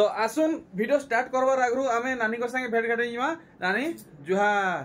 তো আসুন video start করবার আগ্রহ আমি নানী সঙ্গে ভেট ঘাটে যা নানি জুহার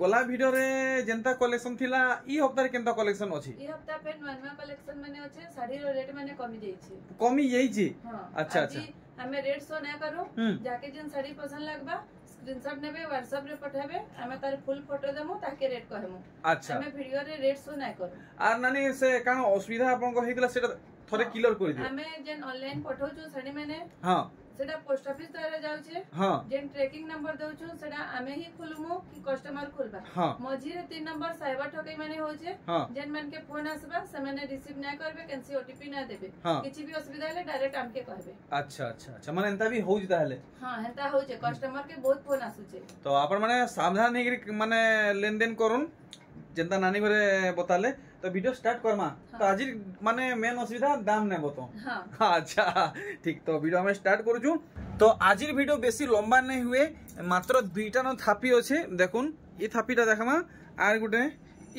গলা ভিডিওরে যেনতা কলেকশন থিলা ই হপ্তারে কেনতা কলেকশন অছি ই হপ্তা পে নয়া নয়া কলেকশন মানে অছে শাড়ির রেট মানে কমি যাইছি কমি যাইছি হ্যাঁ, আচ্ছা আচ্ছা আমি রেট শো না করু যাকে যেন শাড়ি পছন্দ লাগবা স্ক্রিনশট নেবে হোয়াটসঅ্যাপ রে পঠাবে আমি তার ফুল ফটো দেমু তাকে রেট কহেমু আচ্ছা আমি ভিডিও রে রেট শো না করু আর নানি সে কারণ অসুবিধা আপনকো হইগলা সেটা থরে ক্লিয়ার করি দিও আমি যেন অনলাইন পঠাউচু শাড়ি মানে হ্যাঁ সেটা পোস্ট অফিস দ্বারা যাউছে হ্যাঁ যে ট্রেকিং নম্বর দউছু সেটা আমি হি খুলমু কি কাস্টমার খুলবা মঝিরে তিন নম্বর সাইবার ঠকাই মানে হউছে যেন মানকে ফোন আসবা সেমানে রিসিভ না করবে কেনসি ওটিপি না দেবে কিছু বি অসুবিধা হলে ডাইরেক্ট আমকে কহবে আচ্ছা আচ্ছা আচ্ছা মানে এন্তা বি হউছে তাহলে হ্যাঁ এন্তা হউছে কাস্টমার কে বহুত ফোন আসুছে তো আপন মানে সাবধান হে মানে লেনদেন করুন ଯେନ୍ତା ନାନୀ ଘରେ ବତାଲେ ତ ଭିଡିଓ ଷ୍ଟାର୍ଟ କର୍ମା ତ ଆଜି ମାନେ ମେନ୍ ଅସୁବିଧା ଦାମ ନେବ ତ ଆଚ୍ଛା ଠିକ ତ ଭିଡିଓ ଆମେ ଷ୍ଟାର୍ଟ କରୁଛୁ ତ ଆଜିର ଭିଡିଓ ବେଶୀ ଲମ୍ବା ନାଇଁ ହୁଏ ମାତ୍ର ଦୁଇଟା ନ ଥାପି ଅଛେ ଦେଖୁନ୍ ଇ ଥାପିଟା ଦେଖମା ଆର୍ ଗୋଟେ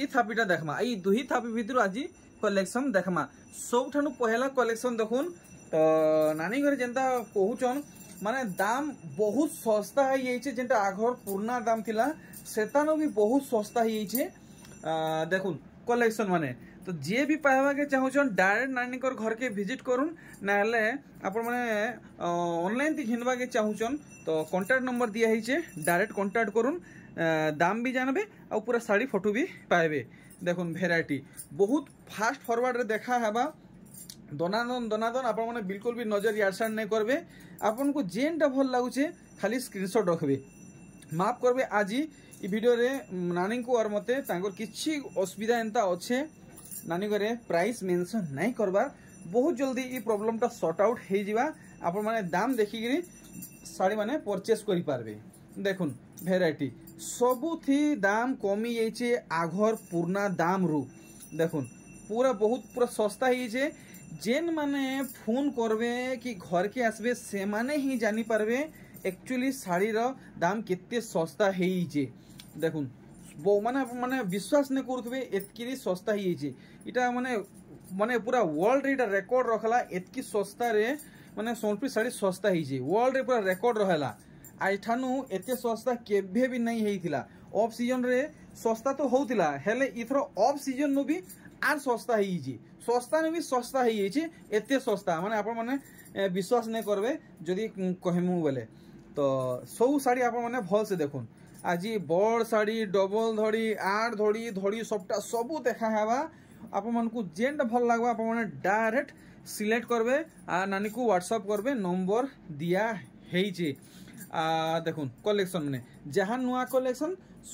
ଇ ଥାପିଟା ଦେଖମା ଏଇ ଦୁଇ ଥାପି ଭିତରୁ ଆଜି କଲେକ୍ସନ୍ ଦେଖମା ସବୁଠାନୁ ପହେଲା କଲେକ୍ସନ୍ ଦେଖୁନ୍ ତ ନାନୀ ଘରେ ଯେନ୍ତା କହୁଛନ୍ ମାନେ দাম ବହୁତ ଶସ୍ତା ହେଇଯାଇଛେ ଯେନ୍ଟା যেটা আঘর পুরনা ଥିଲା লা ବି বি ଶସ୍ତା ହେଇଯାଇଛେ দেখুন কলেকশন মানে তো ଯିଏ ବି ପାଇବାକେ ଚାହୁଁଛନ୍ ଡାଇରେକ୍ଟ ନାନୀଙ୍କର ଘରକେ ଭିଜିଟ୍ କରୁନ୍ ନାହେଲେ ଆପଣମାନେ ଅନ୍ଲାଇନ୍ଥି ଘିନ୍ବାକେ ଚାହୁଁଛନ୍ ତ କଣ୍ଟାକ୍ଟ ନମ୍ବର ଦିଆହେଇଛେ ଡାଇରେକ୍ଟ କଣ୍ଟାକ୍ଟ କରୁନ୍ ଦାମ ବି ଜାଣିବେ ଆଉ ପୁରା ଶାଢ଼ୀ ଫଟୋ ବି ପାଇବେ ଦେଖୁନ୍ ଭେରାଇଟି ବହୁତ ଫାଷ୍ଟ ଫରୱାର୍ଡ଼ରେ ଦେଖା ହେବା ଦନାଦନ ଦନାଦନ ଆପଣମାନେ ବିଲକୁଲ ବି ନଜର ଇଆଡ଼ ସିଆଡ଼ ନାଇଁ କରିବେ ଆପଣଙ୍କୁ ଯେନ୍ଟା ଭଲ ଲାଗୁଛେ ଖାଲି ସ୍କ୍ରିନସଟ୍ ରଖିବେ ମାଫ୍ କରିବେ ଆଜି ଇ ଭିଡ଼ିଓରେ ନାନୀଙ୍କୁ ଆର୍ ମୋତେ ତାଙ୍କର କିଛି ଅସୁବିଧା ଏନ୍ତା ଅଛେ ନାନୀ ଘରେ ପ୍ରାଇସ୍ ମେନ୍ସନ୍ ନାଇଁ କରବାର୍ ବହୁତ ଜଲ୍ଦି ଏ ପ୍ରୋବ୍ଲେମ୍ଟା ସର୍ଟ ଆଉଟ୍ ହେଇଯିବା ଆପଣମାନେ ଦାମ୍ ଦେଖିକିରି ଶାଢ଼ୀମାନେ ପରଚେସ୍ କରିପାରିବେ ଦେଖୁନ୍ ଭେରାଇଟି ସବୁଥି ଦାମ୍ କମିଯାଇଛେ যাইছে আঘর ଦାମ୍ରୁ ଦେଖୁନ୍ ପୁରା ବହୁତ ପୁରା ଶସ୍ତା পুরা ଯେନ୍ମାନେ ଫୋନ୍ যেন କି ফোন করবে ସେମାନେ ହିଁ আসবে সেমানে ଶାଢ଼ୀର ଦାମ୍ କେତେ ଶସ୍ତା শাড়ির দেখুন মানে মানে বিশ্বাস নে করুবে এতকি সস্তা হয়েছে এটা মানে মানে পুরা ওয়ার্ল্ড এটা রেকর্ড রখলা এতকি সস্তারে মানে সোনপুরি শাড়ি সস্তা হয়েছে ওয়ার্ল্ড পুরা রেকর্ড রহলা আইঠানু এতে সস্তা কেবে বি নাই হয়েছিলা অফ সিজন রে সস্তা তো হউতিলা হেলে ইথর অফ সিজন নু বি আর সস্তা হয়েছে সস্তা নু বি সস্তা হয়েছে এতে সস্তা মানে আপন মানে বিশ্বাস নে করবে যদি কহেমু বলে তো সব শাড়ি আপন মানে ভালসে দেখুন আজি বড় শাড়ি ডবল ধড়ি আট ধড়ি ধড়ি সবটা সবু দেখা হবা ଆପଣମାନଙ୍କୁ ଯେନ୍ଟା ଭଲ ଲାଗ୍ବା ଆପଣମାନେ ଡାଇରେକ୍ଟ ସିଲେକ୍ଟ କରିବେ ଆର୍ ନାନୀକୁ ହ୍ୱାଟ୍ସଆପ୍ କରିବେ ନମ୍ବର ଦିଆ ହେଇଛେ ଦେଖୁନ୍ କଲେକ୍ସନ୍ ମାନେ ଯାହା ନୂଆ କଲେକ୍ସନ୍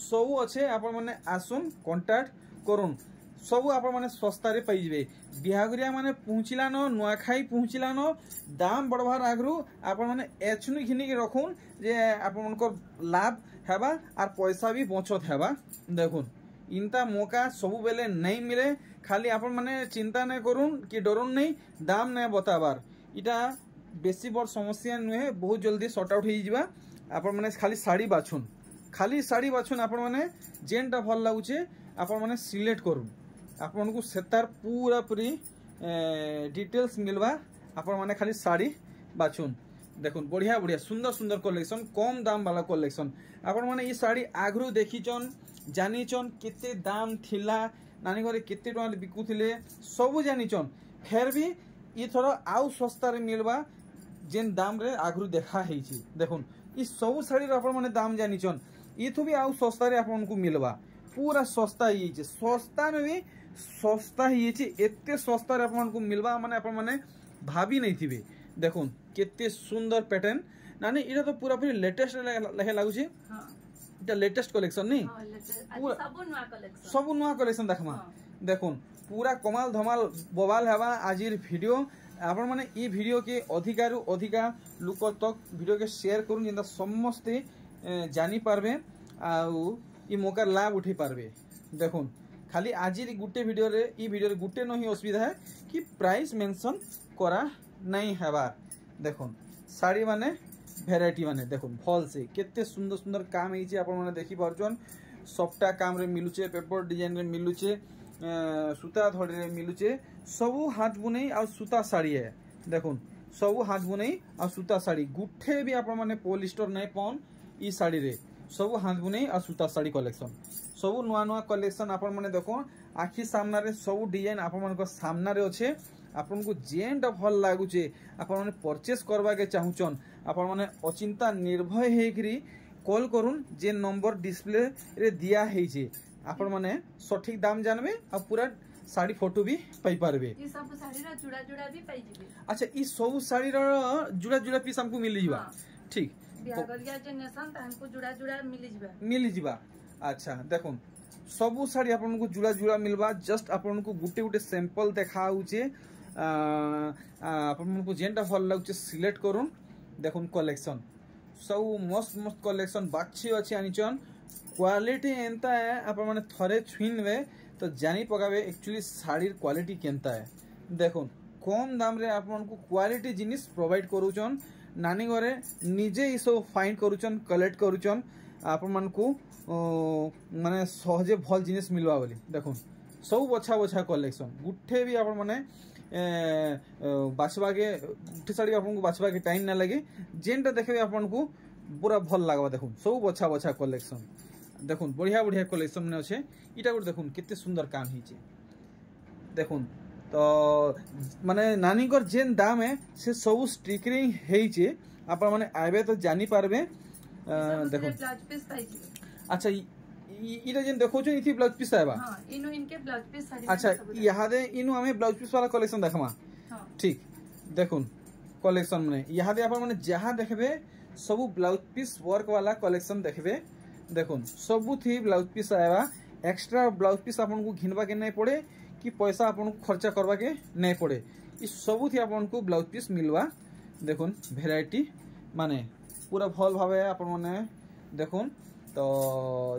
ସବୁ ଅଛେ ଆପଣମାନେ ଆସୁନ୍ କଣ୍ଟାକ୍ଟ କରୁନ୍ ସବୁ ଆପଣମାନେ ଶସ୍ତାରେ ପାଇଯିବେ ବିହାଘରିଆମାନେ ପହଞ୍ଚିଲାନ ନୂଆଖାଇ ପହଞ୍ଚିଲାନ ଦାମ୍ ବଢ଼ବାର ଆଗରୁ ଆପଣମାନେ ଏଛୁନି ଘିନିକି ରଖୁନ୍ ଯେ ଆପଣମାନଙ୍କର ଲାଭ ହେବା ଆର୍ ପଇସା ବି ବଚତ ହେବା ଦେଖୁନ୍ ଇନ୍ତା ମୌକା ସବୁବେଲେ ନାଇଁ ମିଲେ ଖାଲି ଆପଣମାନେ ଚିନ୍ତା ନାଇଁ କରୁନ୍ କି ଡରୁନ୍ ନାଇଁ ଦାମ୍ ନାଇଁ ବତାବାର୍ ଇଟା ବେଶୀ ବଡ଼ ସମସ୍ୟା ନୁହେଁ ବହୁତ ଜଲ୍ଦି ସର୍ଟ ଆଉଟ୍ ହେଇଯିବା ଆପଣମାନେ ଖାଲି ଶାଢ଼ୀ ବାଛୁନ୍ ଖାଲି ଶାଢ଼ୀ ବାଛୁନ୍ ଆପଣମାନେ ଯେନ୍ଟା ଭଲ ଲାଗୁଛେ ଆପଣମାନେ ସିଲେକ୍ଟ କରୁନ୍ ଆପଣଙ୍କୁ ସେତାର ପୁରାପୁରି ଡିଟେଲ୍ସ ମିଲ୍ବା ଆପଣମାନେ ଖାଲି ଶାଢ଼ୀ ବାଛୁନ୍ দেখুন বঢ়িয়া বঢ়িয়া সুন্দর সুন্দর কলেকশন কম দাম বালা কলেকশন আপন মানে এই শাড়ি আগ্রু দেখিছন জানিছন কেতে দাম থিলা নানি ঘরে কেতে টাকা বিকুলে সবু জানিছন ফের বি ইথর আউ সস্তারে মিলবা যেন দামরে আগ্রু দেখা হয়েছি দেখুন এই সবু শাড়ির আপন মানে দাম জানিছন ইথু বি আউ সস্তারে আপনার মিলবা পুরা সস্তা হয়েছে সস্তা নবি সস্তা হয়েছে এতে সস্তারে আপনার মিলবা মানে আপন মানে ভাবি নাই দেখুন केते सुंदर पैटर्न नानी इटा तो पूरा पूरी लेटेस्ट लेखे लगुच এটা লেটেস্ট কলেকশন নি সবু নয় কলেকশন দেখমা দেখুন পুরা কমাল ধমাল ববাল হবা আজির ভিডিও আপন মানে ই ভিডিও কে অধিকারু অধিকা লোক তক ভিডিও কে শেয়ার করুন যেটা সমস্তে জানি পারবে আউ ই মোকার লাভ উঠাই পারবে দেখুন খালি আজির গুটে ভিডিওরে ই ভিডিওরে গুটে নহি অসুবিধা হ্যাঁ কি প্রাইস মেনশন করা নাই হবার দেখুন শাড়ি মানে ভ্যারাইটি ମାନେ ଦେଖୁନ୍ ଭଲ୍ସେ କେତେ ସୁନ୍ଦର ସୁନ୍ଦର କାମ୍ ହେଇଛି ଆପଣମାନେ ଦେଖିପାରୁଛନ୍ ସଫ୍ଟା କାମ୍ରେ ମିଲୁଛେ ପେପର୍ ଡିଜାଇନ୍ରେ ମିଲୁଛେ ସୂତା ଧଡ଼ିରେ ମିଲୁଛେ ସବୁ ହାତ ବୁନେଇ ଆଉ ସୂତା ଶାଢ଼ୀ ଏ ଦେଖୁନ୍ ସବୁ ହାତ ବୁନେଇ ଆଉ ସୂତା ଶାଢ଼ୀ ଗୁଠେ ବି ଆପଣମାନେ ପଲିଷ୍ଟର୍ ନାଇଁ ପାଉନ୍ ଇ ଶାଢ଼ୀରେ ସବୁ ହାତ ବୁନେଇ ଆଉ ସୂତା ଶାଢ଼ୀ କଲେକ୍ସନ୍ ସବୁ ନୂଆ ନୂଆ କଲେକ୍ସନ୍ ଆପଣମାନେ ଦେଖୁନ୍ ଆଖି ସାମ୍ନାରେ ସବୁ ଡିଜାଇନ୍ ଆପଣମାନଙ୍କ ସାମ୍ନାରେ ଅଛେ ଆପଣଙ୍କୁ ଯେନ୍ଟା ଭଲ୍ ଲାଗୁଛେ ଆପଣମାନେ ପରଚେସ୍ କର୍ବାକେ ଚାହୁଁଛନ୍ ଆପଣମାନେ ଅଚିନ୍ତା ନିର୍ଭୟ ହେଇକିରି କଲ୍ କରୁନ୍ ଯେ ନମ୍ବର ଡିସପ୍ଲେରେ ଦିଆ ହେଇଛେ ଆପଣମାନେ ସଠିକ୍ ଦାମ୍ ଜାଣିବେ ଆଉ ପୁରା ଶାଢ଼ୀ ଫଟୋ ବି ପାଇପାରିବେ ଆଚ୍ଛା ଇ ସବୁ ଶାଢ଼ୀର ଜୁଡ଼ା ଜୁଡ଼ା ପିସ୍ ଆମକୁ ମିଲିଯିବା ଠିକ୍ ମିଲିଯିବା ଆଚ୍ଛା ଦେଖୁନ୍ ସବୁ ଶାଢ଼ୀ ଆପଣଙ୍କୁ ଜୁଡ଼ା ଜୁଡ଼ା ମିଲ୍ବା ଜଷ୍ଟ ଆପଣଙ୍କୁ ଗୋଟେ ଗୋଟେ ସାମ୍ପଲ୍ ଦେଖାହେଉଛେ আ আপনি মন কো জেনটা ফল লাগুছে সিলেক্ট করুন দেখুন কালেকশন সও মোস্ট মোস্ট কালেকশন বাছি আছে আনিছন কোয়ালিটি এনতা আপনি মানে থরে ছুইন রে তো জানি পগাবে একচুয়ালি শাড়ির কোয়ালিটি কেনতা হ দেখুন কোন দাম রে আপন কো কোয়ালিটি জিনিস প্রোভাইড করুছন নানি গরে নিজে ইসব ফাইন্ড করুছন কালেক্ট করুছন আপন মান কো মানে সহজ ফল জিনিস মিলবা বলি দেখুন মানে, ସବୁ ବଛା ବଛା କଲେକ୍ସନ୍ বি ବି ଆପଣମାନେ বাছবাকে ଗୁଠେ ଶାଢ଼ୀ ଆପଣଙ୍କୁ বাছবাকে ଟାଇମ୍ না ଲାଗେ ଯେନ୍ଟା দেখবে ଆପଣଙ୍କୁ ପୁରା ভাল ଲାଗ୍ବା ଦେଖୁନ୍ ସବୁ ବଛା ବଛା କଲେକ୍ସନ୍ দেখুন বড়িয়া বড়িয়া কলেকশন মানে আছে এটা গোটে দেখুন কত সুন্দর কাম হয়েছে দেখুন তো মানে নানীকর যে দামে সে সব স্টিকিং হয়েছে আপনার মানে আইবে তো জানি পারবে দেখুন আচ্ছা इटा जिन देखो छन इथि ब्लाउज पीस आबा हां इनो इनके ब्लाउज पीस साड़ी अच्छा यहां दे इनो हमें ब्लाउज पीस वाला कलेक्शन देखमा हां ठीक देखुन कलेक्शन माने यहां दे आपन माने जहां देखबे सब ब्लाउज पीस वर्क वाला कलेक्शन देखबे देखुन सब थी ब्लाउज पीस आबा एक्स्ट्रा ब्लाउज पीस आपन को घिनबा के नहीं पड़े कि पैसा आपन को खर्चा करबा के नहीं पड़े इ सब थी आपन को ब्लाउज पीस मिलवा देखुन वैरायटी माने पूरा भल भाबे आपन माने देखुन ତ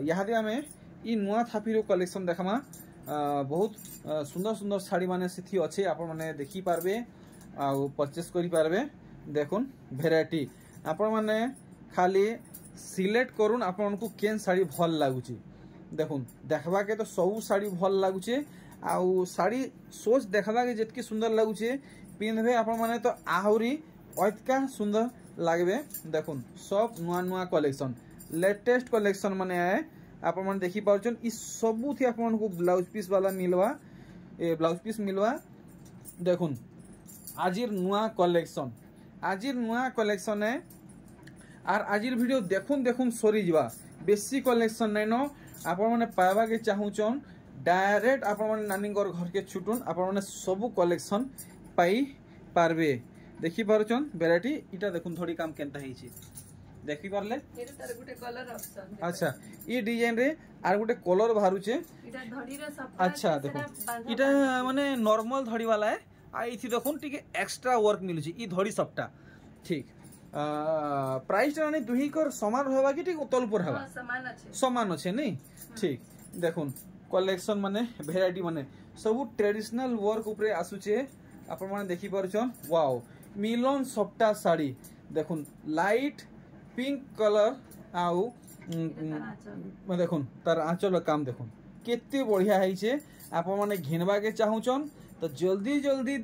ଇହାଦେ ଆମେ ଇ ନୂଆ ଥାପିର କଲେକ୍ସନ୍ ଦେଖ୍ମା ବହୁତ ସୁନ୍ଦର ସୁନ୍ଦର ଶାଢ଼ୀମାନେ ସେଠି ଅଛେ ଆପଣମାନେ ଦେଖିପାରବେ ଆଉ ପରଚେସ୍ କରିପାରବେ ଦେଖୁନ୍ ଭେରାଇଟି ଆପଣମାନେ ଖାଲି ସିଲେକ୍ଟ କରୁନ୍ ଆପଣଙ୍କୁ କେନ୍ ଶାଢ଼ୀ ଭଲ୍ ଲାଗୁଛି ଦେଖୁନ୍ ଦେଖ୍ବାକେ ତ ସବୁ ଶାଢ଼ୀ ଭଲ୍ ଲାଗୁଛେ ଆଉ ଶାଢ଼ୀ ସୋଚ୍ ଦେଖ୍ବାକେ ଯେତ୍କି ସୁନ୍ଦର ଲାଗୁଛେ ପିନ୍ଧବେ ଆପଣମାନେ ତ ଆହୁରି ଅତ୍କା ସୁନ୍ଦର লাগବେ ଦେଖୁନ୍ ସବ୍ ନୂଆ ନୂଆ କଲେକ୍ସନ୍ लेटेस्ट कलेक्शन मैंने आए आपमन देखि पाउछन इ सबु थी आपमन को ब्लाउज पीस वाला मिलवा ए ब्लाउज पीस मिलवा देखुन আজির নূয়া কলেকশন আজির নূয়া কলেকশনে আর আজির ভিডিও দেখুন দেখুন সরি যা বেশি কলেকশন নাইন আপন মানে পাইবাকে চাহুছন ডাইরেক্ট আপন মানে নানীঙ্কর ঘরকে ছুটুন আপন মানে সবু কলেকশন পাই পারবে দেখি পারুছন ভ্যারাইটি এটা দেখুন ধরি কাম কেনতা হয়েছে দেখি পারলে আচ্ছা ই ডিজাইন রে আর গোটে কলর বাহুছে আচ্ছা দেখুন এটা মানে নর্মাল ধড়ি বালা আর এই দেখুন টিকে এক্সট্রা ওয়ার্ক মিলুছে ই ধড়ি সবটা ঠিক প্রাইসটা মানে দুইকর সমান হবা কি ঠিক তলপুর হবা সমান আছে নেই ঠিক দেখুন কলেকশন মানে ভেরাইটি মানে সবু ট্রেডিশনাল ওয়ার্ক উপরে আসুছে আপনার দেখি পারছন ওয়াও মিলন সবটা শাড়ি দেখুন লাইট পিঙ্ক କଲର ଆଉ ଦେଖୁନ୍ ତାର ଆଞ୍ଚଲ କାମ ଦେଖୁନ୍ କେତେ ବଢ଼ିଆ ହେଇଛେ ଆପଣମାନେ ଘିନ୍ବାକେ ଚାହୁଁଛନ୍ ତ ଜଲ୍ଦି ଜଲ୍ଦି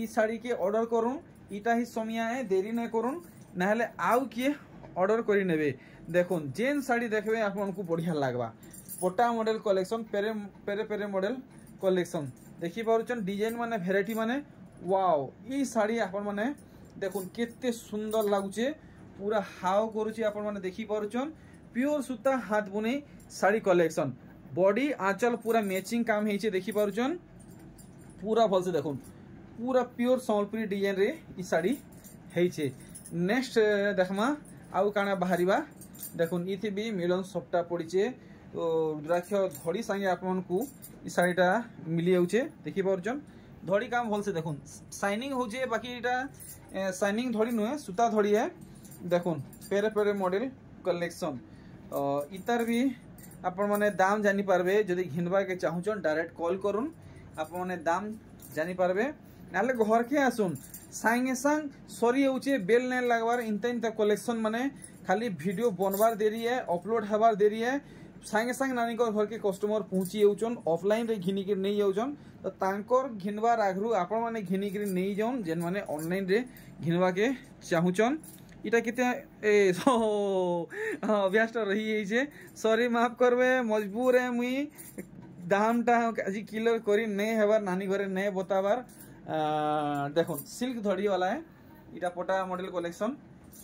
ଇ ଶାଢ଼ୀକେ ଅର୍ଡ଼ର କରୁନ୍ ଇଟା ହିଁ ସମିଆଏ ଡେରି ନାଇଁ କରୁନ୍ ନହେଲେ ଆଉ କିଏ ଅର୍ଡ଼ର କରିନେବେ ଦେଖୁନ୍ ଯେନ୍ ଶାଢ଼ୀ ଦେଖିବେ ଆପଣଙ୍କୁ ବଢ଼ିଆ ଲାଗ୍ବା ପଟା ମଡ଼େଲ କଲେକ୍ସନ୍ ପେରେ ପେରେ ପେରେ ମଡ଼େଲ କଲେକ୍ସନ୍ ଦେଖିପାରୁଛନ୍ ଡିଜାଇନ୍ ମାନେ ଭେରାଇଟି ମାନେ ୱାଓ ଇ ଶାଢ଼ୀ ଆପଣମାନେ ଦେଖୁନ୍ କେତେ ସୁନ୍ଦର ଲାଗୁଛେ ପୁରା ହାଓ କରୁଛି ଆପଣମାନେ ଦେଖିପାରୁଛନ୍ পিওর সুতা হাত বুনে শাড়ি কলেকশন বডি আঁচল পুরা ম্যাচিং কাম হয়েছে দেখিপারুছন পুরা ভালসে দেখুন পুরা পিওর সম্বলপুরী ডিজাইনরে ই শাড়ি হয়েছে নেক্সট দেখমা আউ কাণা বাহারিবা দেখুন ইথে বি মিলন সবটা পড়িছে রুদ্রাক্ষ ধড়ি সাঙ্গে আপনার ই শাড়িটা মিলি যাচ্ছে দেখিপারুছন ধড়ি কাম ভালসে দেখুন সাইনিং হচ্ছে বাকি এটা সাইনিং ধড়ি নুহে সুতা ধড়ি হ্যাঁ দেখুন ফেরে ফেরে মডেল কলেকশন ইতার বি ଆପଣମାନେ ଦାମ୍ ଜାଣିପାରିବେ ଯଦି ଘିନ୍ବାର୍କେ ଚାହୁଁଛନ୍ ଡାଇରେକ୍ଟ କଲ୍ କରୁନ୍ ଆପଣମାନେ ଦାମ୍ ଜାଣିପାରିବେ ନହେଲେ ଘରକେ ଆସୁନ୍ ସାଙ୍ଗେ ସାଙ୍ଗ ସରି ହେଉଛେ ବେଲ୍ ନାଇଁ ଲାଗ୍ବାର୍ ଏନ୍ତା ଏନ୍ତା କଲେକ୍ସନ୍ ମାନେ ଖାଲି ଭିଡ଼ିଓ ବନବାର୍ ଦେରି ଏ ଅପଲୋଡ଼ ହେବାର୍ ଦେରି ଏ ସାଙ୍ଗେ ସାଙ୍ଗ ନାନୀଙ୍କର ଘରକେ କଷ୍ଟମର ପହଞ୍ଚି ଯାଉଛନ୍ ଅଫଲାଇନ୍ରେ ଘିନିକିରି ନେଇ ଯାଉଛନ୍ ତ ତାଙ୍କର ଘିନ୍ବାର୍ ଆଗରୁ ଆପଣମାନେ ଘିନିକିରି ନେଇଯାଉନ୍ ଯେନ୍ମାନେ ଅନଲାଇନ୍ରେ ଘିନ୍ବାକେ ଚାହୁଁଛନ୍ এটা কেতিয়া এ অভ্যাসটা রহি যাইছে সরি মাফ করবে মজবুর হ্যাঁ মুই দামটা আজি কিলোর করি নে হেবার নানি ঘরে নে বতাবার দেখুন সিল্ক ধড়ি হ্যাঁ এটা পটা মডেল কলেকশন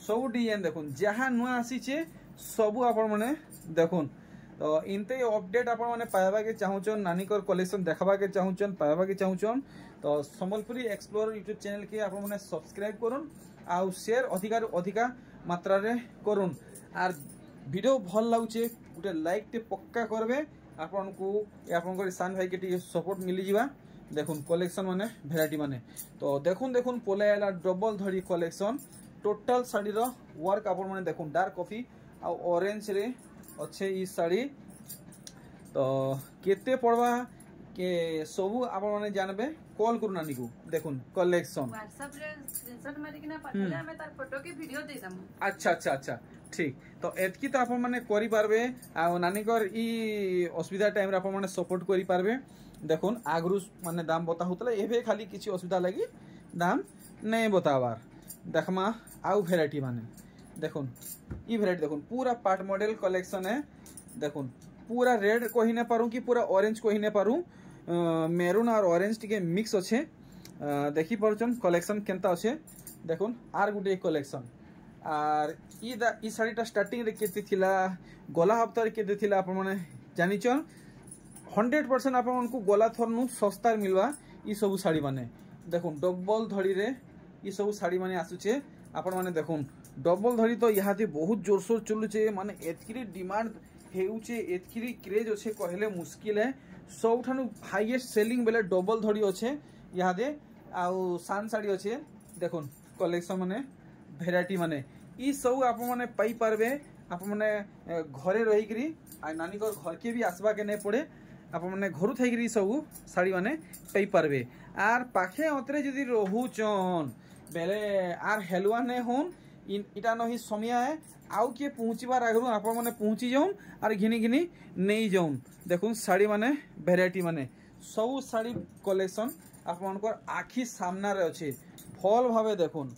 সব ডিজাইন দেখুন যা নুয়া আসিছে সবু আপন মানে দেখুন তো ইনতে অপডেট আপন মানে পাইবাকে চাহুছন নানিকর কলেকশন দেখাবাকে চাহুছন পাইবাকে চাহুছন তো সম্বলপুরী এক্সপ্লোর ইউটিউব চ্যানেলকে আপন মানে সাবস্ক্রাইব করুন আউ অধিকার অধিকা ଅଧିକା করুন আর ভিডিও ভাল লাগুছে গোটে ଗୋଟେ পক্কা করবে আপনার আপনার সান ভাইকে টিকি সপোর্ট ସପୋର୍ଟ যা দেখুন কলেকশন মানে ভেরাইটি মানে তো দেখুন দেখুন পলে আইলা ডবল ধরি কলেকশন টোটাল শাড়ির ওয়ার্ক আপন মানে দেখুন ডার্ক কফি আর রে অছে ই শাড়ি তো কেতে পড়বা কে সবু আপন মানে জানবে কল করুন আনিকু দেখুন কালেকশন WhatsApp রে স্ক্রিনশট মারি কিনা পাঠালে আমি তার ফটো কি ভিডিও দেই দাম আচ্ছা আচ্ছা আচ্ছা ঠিক তো এতকি তো আপন মানে করি পারবে আর নানিকর ই অসুবিধা টাইম রে আপন মানে সাপোর্ট করি পারবে দেখুন আগরু মানে দাম বতা হতলে এবে খালি কিছু অসুবিধা লাগি দাম নেই বতাবার দেখমা আউ ভ্যারাইটি মানে দেখুন ই ভ্যারাইটি দেখুন পুরা পার্ট মডেল কালেকশন है দেখুন पूरा रेड कही ना पारूँ कि पूरा ऑरेंज कही ना पारूँ मेरून आर ऑरेंज टी मिक्स अच्छे দেখি পারছন কলেকশন কেনতা আছে দেখুন আর গোটে কলেকশন আর ই ই শাড়িটা স্টার্টিংরে কেতে লা গলা হপ্তারে কেতে লা আপন মানে জানিছন হন্ড্রেড পরসেন্ট আপনার গলা থরনু সস্তার মিলবা ই সবু শাড়ি মানে দেখুন ডবল ধড়িরে ই সবু শাড়ি মানে আসুছে আপন মানে দেখুন ডবল ধড়ি তো ইহাতে বহুত জোরসোর চলুছে মানে এতকি ডিমান্ড ହେଉଛେ ଏତ୍କିରି କ୍ରେଜ୍ ଅଛେ କହିଲେ ମୁସ୍କିଲ୍ ହେ ସବୁଠାନୁ ହାଇଏଷ୍ଟ ସେଲିଂ ବେଲେ ଡବଲ୍ ଧଡ଼ି ଅଛେ ଇହାଦେ ଆଉ ସାନ୍ ଶାଢ଼ୀ ଅଛେ ଦେଖୁନ୍ କଲେକ୍ସନ୍ ମାନେ ଭେରାଇଟି ମାନେ ଇ ସବୁ ଆପଣମାନେ ପାଇପାରବେ ଆପଣମାନେ ଘରେ ରହିକିରି ଆଉ ନାନୀଙ୍କର ଘରକେ ବି ଆସବାକେ ନାଇଁ ପଡ଼େ ଆପଣମାନେ ଘରୁ ଥାଇକିରି ସବୁ ଶାଢ଼ୀମାନେ ପାଇପାରବେ ଆର୍ ପାଖେ ଅତରେ ଯଦି ରହୁଛନ୍ ବେଲେ ଆର୍ ହେଲୁଆ ନାଇଁ ହଉନ୍ ଇଟା ନ ହିଁ ସମୟ ଏ ଆଉ କିଏ ପହଞ୍ଚିବାର ଆଗରୁ ଆପଣମାନେ ପହଞ୍ଚି ଯାଉନ୍ ଆର୍ ଘିନି ଘିନି ନେଇଯାଉନ୍ ଦେଖୁନ୍ ଶାଢ଼ୀମାନେ ଭେରାଇଟି ମାନେ ସବୁ ଶାଢ଼ୀ କଲେକ୍ସନ୍ ଆପଣଙ୍କର ଆଖି ସାମ୍ନାରେ ଅଛି ଭଲ ଭାବେ ଦେଖୁନ୍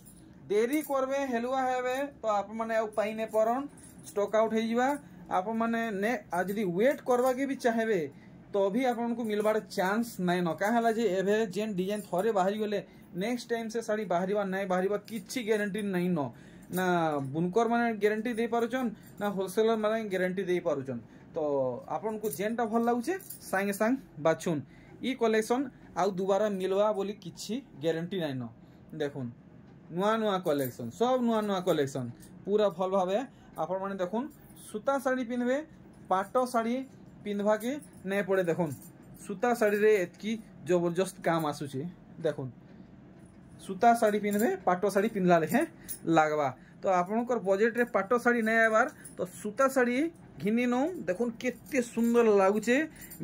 ଡେରି କରବେ ହେଲୁଆ ହେବେ ତ ଆପଣମାନେ ଆଉ ପାଇ ନାଇଁ ପାରନ୍ ଷ୍ଟକ୍ ଆଉଟ୍ ହେଇଯିବା ଆପଣମାନେ ନେ ଆଉ ଯଦି ୱେଟ୍ କରବାକେ ବି ଚାହିଁବେ ତ ବି ଆପଣଙ୍କୁ ମିଲବାର ଚାନ୍ସ ନାଇଁନ କାଁ ହେଲା ଯେ ଏବେ ଯେନ୍ ଡିଜାଇନ୍ ଥରେ ବାହାରିଗଲେ ନେକ୍ସଟ ଟାଇମ୍ ସେ ଶାଢ଼ୀ ବାହାରିବା ନାଇଁ ବାହାରିବା କିଛି ଗ୍ୟାରେଣ୍ଟି ନାଇଁନ ନା ବୁନକର ମାନେ ଗ୍ୟାରେଣ୍ଟି ଦେଇପାରୁଛନ୍ ନା ହୋଲସେଲର ମାନେ ଗ୍ୟାରେଣ୍ଟି ଦେଇପାରୁଛନ୍ ତ ଆପଣଙ୍କୁ ଯେନ୍ଟା ଭଲ ଲାଗୁଛେ ସାଙ୍ଗେ ସାଙ୍ଗ ବାଛୁନ୍ ଇ କଲେକ୍ସନ୍ ଆଉ ଦୁବାରା ମିଲ୍ବା ବୋଲି କିଛି ଗ୍ୟାରେଣ୍ଟି ନାଇଁନ ଦେଖୁନ୍ ନୂଆ ନୂଆ କଲେକ୍ସନ୍ ସବ ନୂଆ ନୂଆ କଲେକ୍ସନ୍ ପୁରା ଭଲ ଭାବେ ଆପଣମାନେ ଦେଖୁନ୍ ସୂତା ଶାଢ଼ୀ ପିନ୍ଧବେ ପାଟ ଶାଢ଼ୀ ପିନ୍ଧବାକେ ନାଇଁ ପଡ଼େ ଦେଖୁନ୍ ସୂତା ଶାଢ଼ୀରେ ଏତ୍କି ଜବରଦସ୍ତ କାମ ଆସୁଛି ଦେଖୁନ୍ সুতা শাড়ি পিনবে পাট শাড়ি পিনলা লেখে লাগবা তো আপনার বজেট্রে পাট শাড়ি নাই আবার তো সুতা শাড়ি ঘিনি নৌ দেখুন কেতে সুন্দর লাগুছে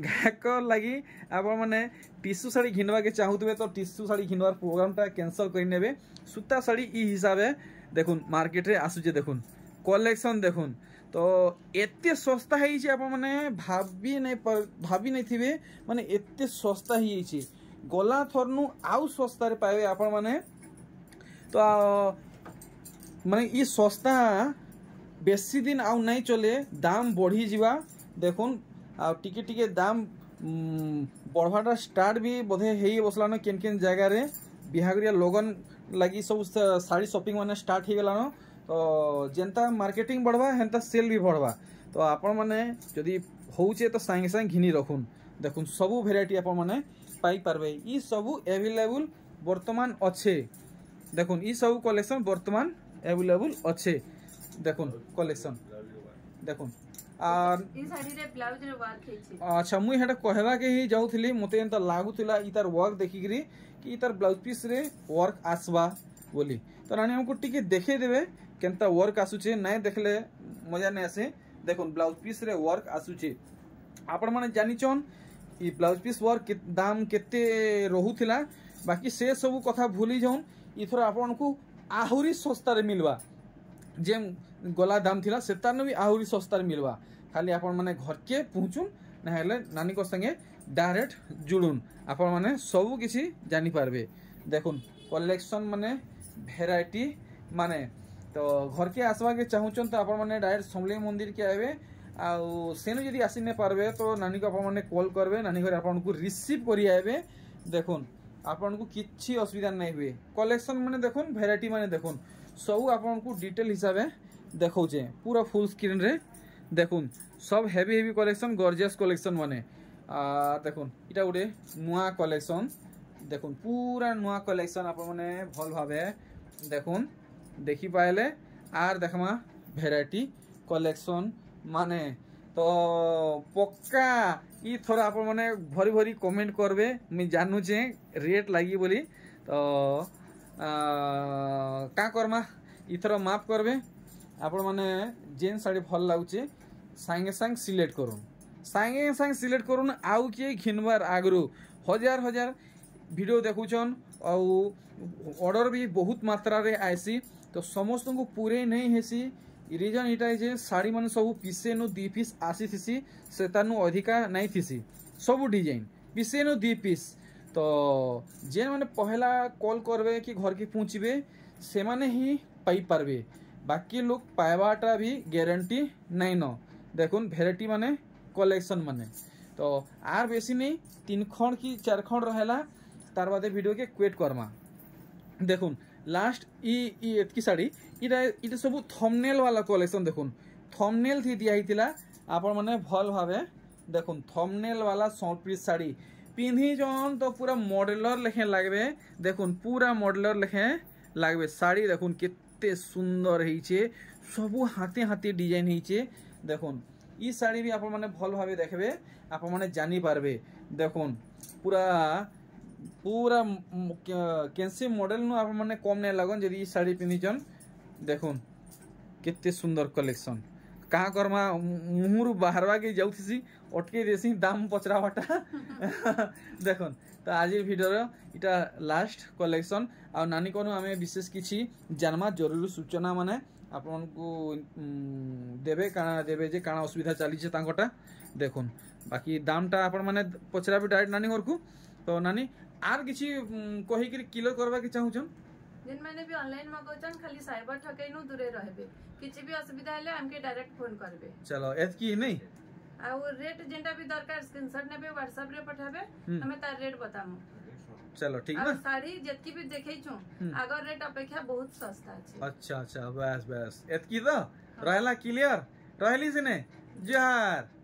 গ্রাহক লাগি আপন মানে টিসু শাড়ি ঘিনবাকে চাহুবে তো টিসু শাড়ি ঘিনবার প্রোগ্রামটা ক্যানসেল করে নেবে সুতা শাড়ি ই হিসাবে দেখুন মার্কেটে আসুছে দেখুন কলেকশন দেখুন তো এতে সস্তা হয়েছে আপনার ভাবি নাই ভাবি নাই মানে এতে সস্তা হয়ে যাইছে गला थर नु आउ सस्तार पाए आपण मैने तो मान यस्ता बेसी दिन आउ नहीं चले दाम बढ़ी जावा देख टिके टिके दाम बढ़वाटा स्टार्ट भी बोधे हो बसलान केन केन जगार बिहागरिया लगन लगी सब शाढ़ी सपिंग मैंने स्टार्ट हो गलान तो जेन्ता मार्केटिंग बढ़वा हेन्ता सेल भी बढ़वा तो आपण मैंने जदि हो तो सांगे सांगे घिनी रखुन देखु सबू भेर आप পাইপারবে ই সবু এভেলেবল বর্তমান অছে দেখুন ই সবু কলেকশন বর্তমান এভেলেবল অছে দেখুন কলেকশন দেখুন আর আচ্ছা মুই হেটা কহবাকে হি যাওথিলি মতে এন্তা লাগুতিলা ই তার ওয়ার্ক দেখিকি কি ই তার ব্লাউজ পিস রে ওয়ার্ক আসবা বলি তো রানী আমাকে টিকে দেখে দেবে কেনতা ওয়ার্ক আসুছে নাই দেখলে মজা নাই আসে দেখুন ব্লাউজ পিস রে ওয়ার্ক আসুছে আপন মানে জানিছন ଇ ବ୍ଲାଉଜ୍ ପିସ୍ ୱାର୍କ ଦାମ୍ କେତେ ରହୁଥିଲା ବାକି ସେ ସବୁ କଥା ଭୁଲି ଯାଉନ୍ ଇଥର ଆପଣଙ୍କୁ ଆହୁରି ଶସ୍ତାରେ ମିଲ୍ବା ଯେନ୍ ଗଲା ଦାମ୍ ଥିଲା ସେତାରନେ ବି ଆହୁରି ଶସ୍ତାରେ ମିଲ୍ବା ଖାଲି ଆପଣମାନେ ଘରକେ ପହଞ୍ଚୁନ୍ ନହେଲେ ନାନୀଙ୍କ ସାଙ୍ଗେ ଡାଇରେକ୍ଟ ଜୁଡ଼ୁନ୍ ଆପଣମାନେ ସବୁ କିଛି ଜାଣିପାରିବେ ଦେଖୁନ୍ କଲେକ୍ସନ୍ ମାନେ ଭେରାଇଟି ମାନେ ତ ଘରକେ ଆସବାକେ ଚାହୁଁଛନ୍ ତ ଆପଣମାନେ ଡାଇରେକ୍ଟ ସମଲେଇ ମନ୍ଦିରକେ ଆଇବେ ଆଉ ସେନୁ ଯଦି ଆସି ନେପାରବେ ତ ନାନୀକୁ ଆପଣମାନେ କଲ୍ କରିବେ ନାନୀ ଘରେ ଆପଣଙ୍କୁ ରିସିଭ୍ କରିଆଇବେ ଦେଖୁନ୍ ଆପଣଙ୍କୁ କିଛି ଅସୁବିଧା ନାଇଁ ହୁଏ କଲେକ୍ସନ୍ ମାନେ ଦେଖୁନ୍ ଭେରାଇଟି ମାନେ ଦେଖୁନ୍ ସବୁ ଆପଣଙ୍କୁ ଡିଟେଲ୍ ହିସାବେ ଦେଖଉଛେ ପୁରା ଫୁଲ୍ ସ୍କ୍ରିନ୍ରେ ଦେଖୁନ୍ ସବ୍ heavy heavy collection gorgeous collection ମାନେ ଦେଖୁନ୍ ଇଟା ଗୋଟେ ନୂଆ କଲେକ୍ସନ୍ ଦେଖୁନ୍ ପୁରା ନୂଆ କଲେକ୍ସନ୍ ଆପଣମାନେ ଭଲ୍ ଭାବେ ଦେଖୁନ୍ ଦେଖିପାଇଲେ ଆର୍ ଦେଖ୍ମା ଭେରାଇଟି କଲେକ୍ସନ୍ ମାନେ ତ ପକ୍କା ଇ ଥର ଆପଣମାନେ ଭରି ଭରି କମେଣ୍ଟ କରବେ ମୁଇଁ ଜାନୁଛେ ରେଟ୍ ଲାଗି ବୋଲି ତ କାଁ କର୍ମା ଇଥର ମାଫ୍ କରବେ ଆପଣମାନେ ଯେନ୍ ଶାଢ଼ୀ ଭଲ ଲାଗୁଛେ ସାଙ୍ଗେ ସାଙ୍ଗେ ସିଲେକ୍ଟ କରୁନ୍ ସାଙ୍ଗେ ସାଙ୍ଗେ ସିଲେକ୍ଟ କରୁନ୍ ଆଉ କିଏ ଘିନବାର୍ ଆଗରୁ ହଜାର ହଜାର ଭିଡ଼ିଓ ଦେଖୁଛନ୍ ଆଉ ଅର୍ଡ଼ର ବି ବହୁତ ମାତ୍ରାରେ ଆଏସି ତ ସମସ୍ତଙ୍କୁ ପୁରେଇ ନେଇ ହେସି ରିଜନ୍ ଇଟା ଯେ ଶାଢ଼ୀମାନେ ସବୁ ପିସେନୁ ଦୁଇ ପିସ୍ ଆସିଥିସି ସେତାନୁ ଅଧିକା ନାଇଁଥିସି ସବୁ ଡିଜାଇନ୍ ପିସେନୁ ଦୁଇ ପିସ୍ ତ ଯେନ୍ମାନେ ପହେଲା କଲ୍ କରବେ କି ଘରକେ ପହଞ୍ଚିବେ ସେମାନେ ହିଁ ପାଇପାରବେ ବାକି ଲୋକ ପାଇବାଟା ବି ଗ୍ୟାରେଣ୍ଟି ନାଇଁନ ଦେଖୁନ୍ ଭେରାଇଟି ମାନେ କଲେକ୍ସନ୍ ମାନେ ତ ଆର୍ ବେଶୀ ନେଇ ତିନି ଖଣ୍ଡ କି ଚାରି ଖଣ୍ଡ ରହିଲା ତାର ବାଦେ ଭିଡ଼ିଓକେ କ୍ୱେଟ୍ କର୍ମା ଦେଖୁନ୍ ଲାଷ୍ଟ ଇ ଇ ଏତିକି ଶାଢ଼ୀ ଇଟା ଇଟା ସବୁ ଥମ୍ନେଲ୍ ବାଲା କଲେକ୍ସନ୍ ଦେଖୁନ୍ ଥମ୍ନେଲ୍ ଥି ଦିଆ ହେଇଥିଲା ଆପଣମାନେ ଭଲ୍ ଭାବେ ଦେଖୁନ୍ ଥମ୍ନେଲ୍ ବାଲା ସମ୍ବଲପୁରୀ ଶାଢ଼ୀ ପିନ୍ଧିଛନ୍ ତ ପୁରା ମଡ଼େଲର୍ ଲେଖେଁ ଲାଗ୍ବେ ଦେଖୁନ୍ ପୁରା ମଡ଼େଲର୍ ଲେଖେଁ ଲାଗ୍ବେ ଶାଢ଼ୀ ଦେଖୁନ୍ କେତେ ସୁନ୍ଦର ହେଇଛେ ସବୁ ହାତେ ହାତେ ଡିଜାଇନ୍ ହେଇଛେ ଦେଖୁନ୍ ଇ ଶାଢ଼ୀ ବି ଆପଣମାନେ ଭଲ୍ ଭାବେ ଦେଖ୍ବେ ଆପଣମାନେ ଜାନିପାର୍ବେ ଦେଖୁନ୍ ପୁରା পুরা କେନ୍ସି ମଡ଼େଲ୍ନୁ ଆପଣମାନେ କମ୍ ନାଇଁ ଲାଗୁନ୍ ଯଦି ଇ ଶାଢ଼ୀ ପିନ୍ଧିଛନ୍ ଦେଖୁନ୍ କେତେ ସୁନ୍ଦର କଲେକ୍ସନ୍ କାହା କର୍ମା ମୁହଁରୁ ବାହାରବାକେ ଯାଉଥିସି ଅଟକେଇ ଦେସି ଦାମ୍ ପଚରାବାଟା ଦେଖନ୍ ତ ଆଜି ଭିଡ଼ିଓର ଇଟା ଲାଷ୍ଟ କଲେକ୍ସନ୍ ଆଉ ନାନୀକନୁ ଆମେ ବିଶେଷ କିଛି ଜାନ୍ମା ଜରୁରୀ ସୂଚନା ମାନେ ଆପଣଙ୍କୁ ଦେବେ କାଣା ଦେବେ ଯେ କାଣା ଅସୁବିଧା ଚାଲିଛେ ତାଙ୍କଟା ଦେଖୁନ୍ ବାକି ଦାମ୍ଟା ଆପଣମାନେ ପଚରାବେ ଡାଇରେକ୍ଟ ନାନୀ ଘରକୁ ତ ନାନୀ आर किसी कोई के किलर करवा के चाहूँ छन जिन मैंने भी ऑनलाइन मगोचन खाली साइबर ठकेई नु दूरे रहबे किछि भी असुविधा हेले हमके डायरेक्ट फोन करबे चलो एत की नहीं आ वो रेट जेंटा भी दरकार स्क्रीनशॉट नेबे व्हाट्सएप रे पठाबे हम्म। हमें तार रेट बतामु चलो ठीक ना साड़ी जतकी भी देखै छु अगर रेट अपेक्षा बहुत सस्ता छ अच्छा अच्छा बस बस एतकी दा तो? रहला क्लियर रहली से ने जहार